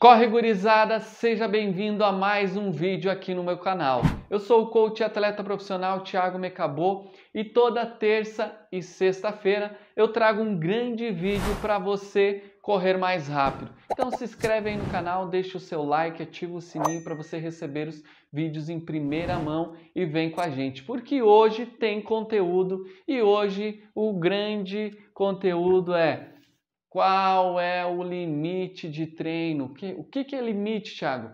Corre gurizada, seja bem-vindo a mais um vídeo aqui no meu canal. Eu sou o coach atleta profissional Thiago Mecabô e toda terça e sexta-feira eu trago um grande vídeo para você correr mais rápido. Então se inscreve aí no canal, deixa o seu like, ativa o sininho para você receber os vídeos em primeira mão e vem com a gente, porque hoje tem conteúdo e hoje o grande conteúdo é qual é o limite de treino? O que, o que é limite, Thiago?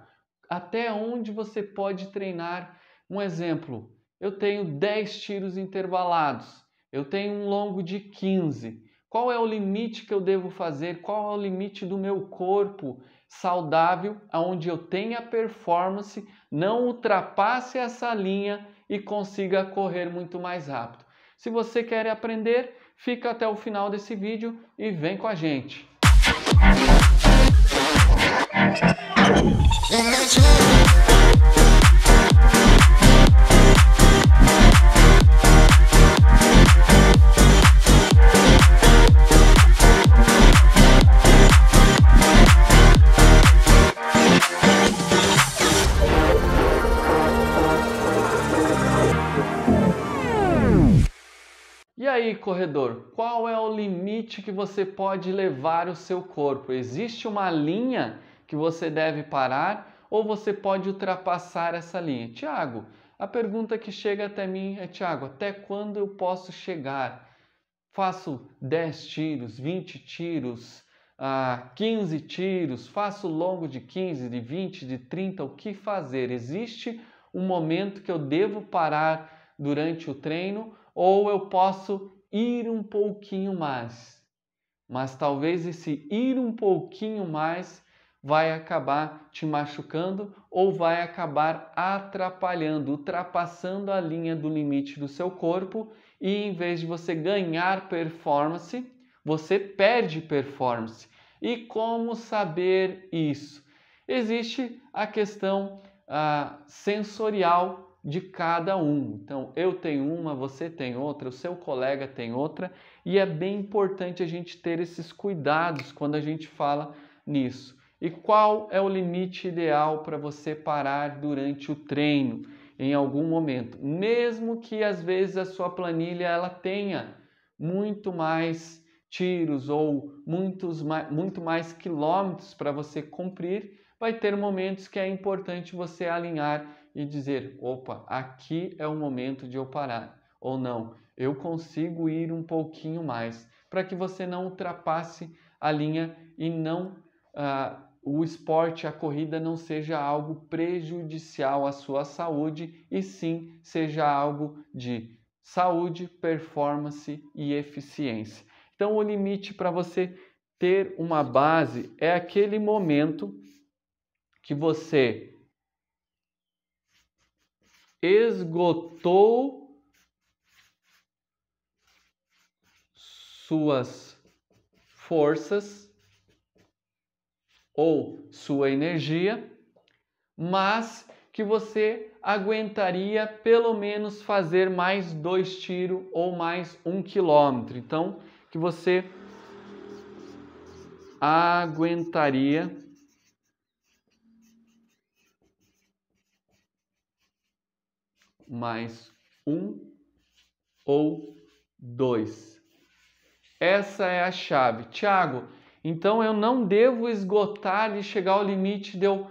Até onde você pode treinar? Um exemplo, eu tenho 10 tiros intervalados, eu tenho um longo de 15. Qual é o limite que eu devo fazer? Qual é o limite do meu corpo saudável, onde eu tenha performance, não ultrapasse essa linha e consiga correr muito mais rápido? Se você quer aprender, Fica até o final desse vídeo e vem com a gente. Música corredor, qual é o limite que você pode levar o seu corpo? Existe uma linha que você deve parar ou você pode ultrapassar essa linha? Tiago, a pergunta que chega até mim é: Tiago, até quando eu posso chegar? Faço 10 tiros, 20 tiros, ah, 15 tiros, faço longo de 15, de 20, de 30, o que fazer? Existe um momento que eu devo parar durante o treino ou eu posso ir um pouquinho mais. Mas talvez esse ir um pouquinho mais vai acabar te machucando ou vai acabar atrapalhando, ultrapassando a linha do limite do seu corpo e em vez de você ganhar performance, você perde performance. E como saber isso? Existe a questão ah, sensorial de cada um. Então, eu tenho uma, você tem outra, o seu colega tem outra, e é bem importante a gente ter esses cuidados quando a gente fala nisso. E qual é o limite ideal para você parar durante o treino em algum momento? Mesmo que às vezes a sua planilha ela tenha muito mais tiros ou muitos muito mais quilômetros para você cumprir, vai ter momentos que é importante você alinhar e dizer: opa, aqui é o momento de eu parar, ou não, eu consigo ir um pouquinho mais, para que você não ultrapasse a linha e não uh, o esporte, a corrida não seja algo prejudicial à sua saúde e sim seja algo de saúde, performance e eficiência. Então, o limite para você ter uma base é aquele momento que você esgotou suas forças ou sua energia, mas que você aguentaria pelo menos fazer mais dois tiros ou mais um quilômetro. Então, que você aguentaria mais um ou dois. Essa é a chave. Tiago, então eu não devo esgotar e chegar ao limite de eu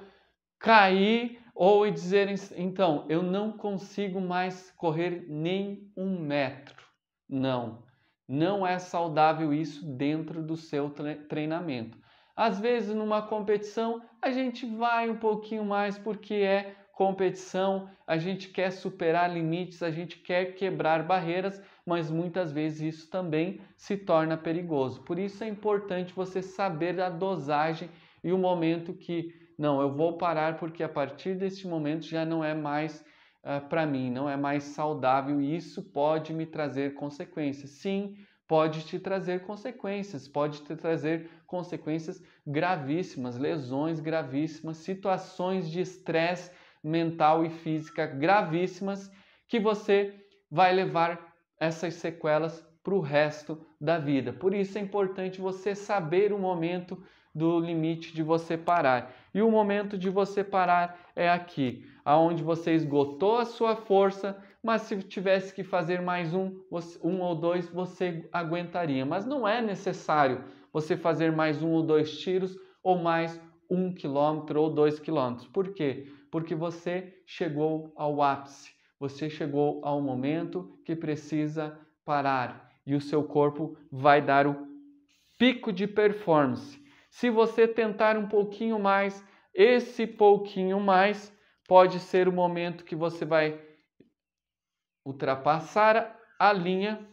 cair ou dizer, então, eu não consigo mais correr nem um metro. Não, não é saudável isso dentro do seu treinamento. Às vezes, numa competição, a gente vai um pouquinho mais porque é competição, a gente quer superar limites, a gente quer quebrar barreiras, mas muitas vezes isso também se torna perigoso. Por isso é importante você saber a dosagem e o momento que não, eu vou parar porque a partir deste momento já não é mais uh, ah, para mim, não é mais saudável e isso pode me trazer consequências. Sim, pode te trazer consequências, pode te trazer consequências gravíssimas, lesões gravíssimas, situações de estresse mental e física gravíssimas que você vai levar essas sequelas para o resto da vida. Por isso é importante você saber o momento do limite de você parar. E o momento de você parar é aqui, aonde você esgotou a sua força, mas se tivesse que fazer mais um, um ou dois, você aguentaria. Mas não é necessário você fazer mais um ou dois tiros ou mais um quilômetro ou dois quilômetros. Por quê? Porque você chegou ao ápice, você chegou ao momento que precisa parar e o seu corpo vai dar o pico de performance. Se você tentar um pouquinho mais, esse pouquinho mais pode ser o momento que você vai ultrapassar a linha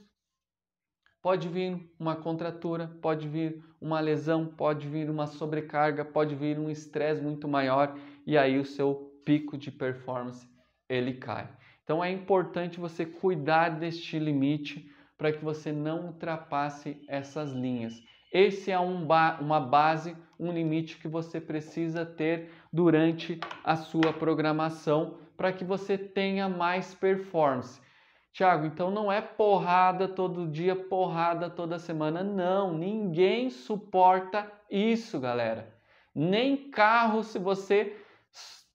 Pode vir uma contratura, pode vir uma lesão, pode vir uma sobrecarga, pode vir um estresse muito maior e aí o seu pico de performance ele cai. Então é importante você cuidar deste limite para que você não ultrapasse essas linhas. Esse é um ba uma base, um limite que você precisa ter durante a sua programação para que você tenha mais performance. Tiago, então não é porrada todo dia, porrada toda semana. Não, ninguém suporta isso, galera. Nem carro, se você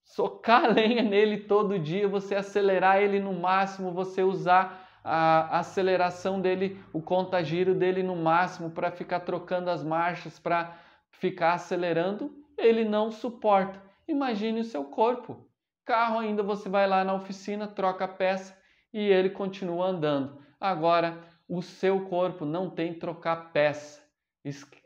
socar lenha nele todo dia, você acelerar ele no máximo, você usar a aceleração dele, o contagiro dele no máximo para ficar trocando as marchas, para ficar acelerando, ele não suporta. Imagine o seu corpo. Carro ainda você vai lá na oficina, troca a peça, e ele continua andando. Agora, o seu corpo não tem trocar peça,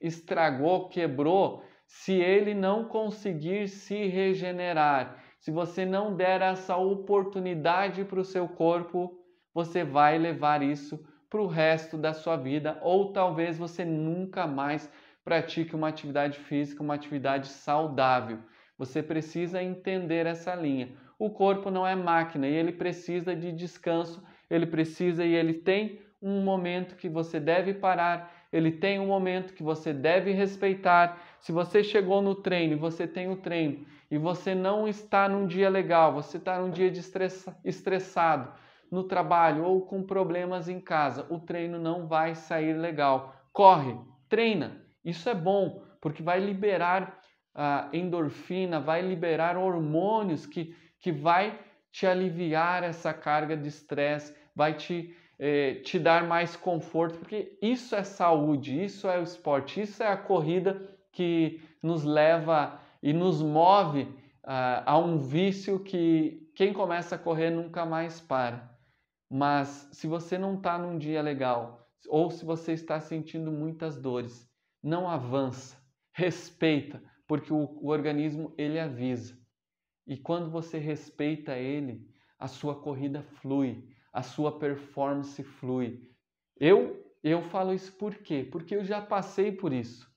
estragou, quebrou. Se ele não conseguir se regenerar, se você não der essa oportunidade para o seu corpo, você vai levar isso para o resto da sua vida, ou talvez você nunca mais pratique uma atividade física, uma atividade saudável. Você precisa entender essa linha. O corpo não é máquina e ele precisa de descanso, ele precisa e ele tem um momento que você deve parar, ele tem um momento que você deve respeitar. Se você chegou no treino e você tem o treino e você não está num dia legal, você está num dia de estressa, estressado no trabalho ou com problemas em casa, o treino não vai sair legal. Corre, treina. Isso é bom porque vai liberar a ah, endorfina, vai liberar hormônios que que vai te aliviar essa carga de estresse, vai te, eh, te dar mais conforto, porque isso é saúde, isso é o esporte, isso é a corrida que nos leva e nos move ah, a um vício que quem começa a correr nunca mais para. Mas se você não está num dia legal, ou se você está sentindo muitas dores, não avança, respeita, porque o, o organismo ele avisa. E quando você respeita ele, a sua corrida flui, a sua performance flui. Eu eu falo isso por quê? Porque eu já passei por isso.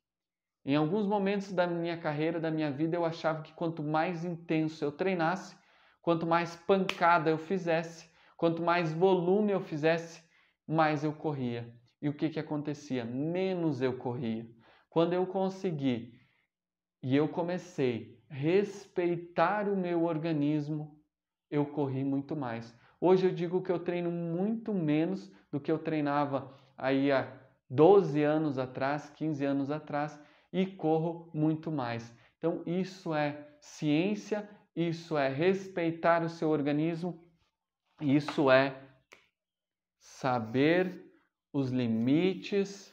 Em alguns momentos da minha carreira, da minha vida, eu achava que quanto mais intenso eu treinasse, quanto mais pancada eu fizesse, quanto mais volume eu fizesse, mais eu corria. E o que, que acontecia? Menos eu corria. Quando eu consegui e eu comecei respeitar o meu organismo, eu corri muito mais. Hoje eu digo que eu treino muito menos do que eu treinava aí há 12 anos atrás, 15 anos atrás e corro muito mais. Então isso é ciência, isso é respeitar o seu organismo, isso é saber os limites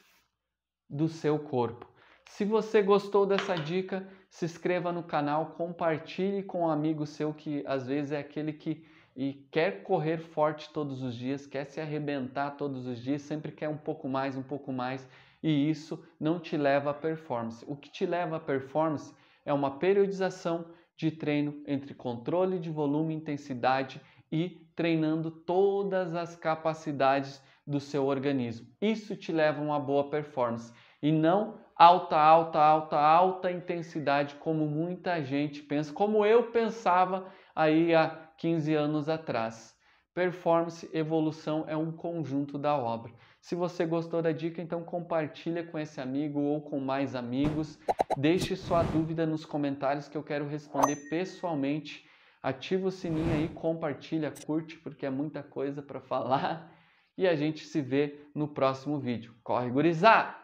do seu corpo. Se você gostou dessa dica, se inscreva no canal, compartilhe com um amigo seu que às vezes é aquele que e quer correr forte todos os dias, quer se arrebentar todos os dias, sempre quer um pouco mais, um pouco mais, e isso não te leva a performance. O que te leva a performance é uma periodização de treino entre controle de volume, intensidade e treinando todas as capacidades do seu organismo. Isso te leva a uma boa performance e não alta, alta, alta, alta intensidade, como muita gente pensa, como eu pensava aí há 15 anos atrás. Performance, evolução é um conjunto da obra. Se você gostou da dica, então compartilha com esse amigo ou com mais amigos. Deixe sua dúvida nos comentários que eu quero responder pessoalmente. Ativa o sininho aí, compartilha, curte, porque é muita coisa para falar. E a gente se vê no próximo vídeo. Corre, gurizada!